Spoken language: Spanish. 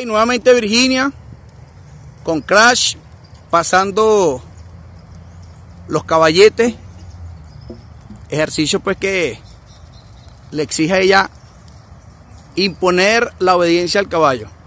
Y nuevamente Virginia con Crash pasando los caballetes. Ejercicio pues que le exige a ella imponer la obediencia al caballo.